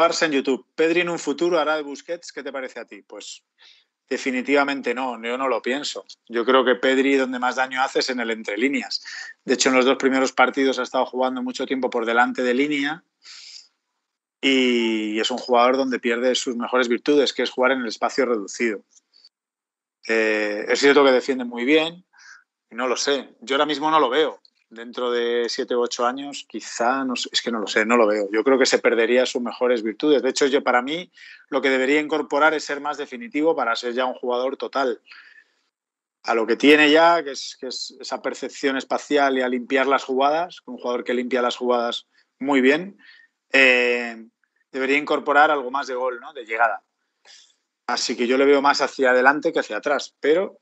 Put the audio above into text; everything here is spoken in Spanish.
Barça en YouTube. Pedri en un futuro hará de Busquets. ¿Qué te parece a ti? Pues definitivamente no, yo no lo pienso. Yo creo que Pedri donde más daño hace es en el entre líneas. De hecho, en los dos primeros partidos ha estado jugando mucho tiempo por delante de línea y es un jugador donde pierde sus mejores virtudes, que es jugar en el espacio reducido. Eh, es cierto que defiende muy bien, no lo sé. Yo ahora mismo no lo veo dentro de siete u ocho años, quizá, no es que no lo sé, no lo veo. Yo creo que se perdería sus mejores virtudes. De hecho, yo para mí lo que debería incorporar es ser más definitivo para ser ya un jugador total. A lo que tiene ya, que es, esa percepción espacial y a limpiar las jugadas, un jugador que limpia las jugadas muy bien, eh, debería incorporar algo más de gol, ¿no? de llegada. Así que yo le veo más hacia adelante que hacia atrás, pero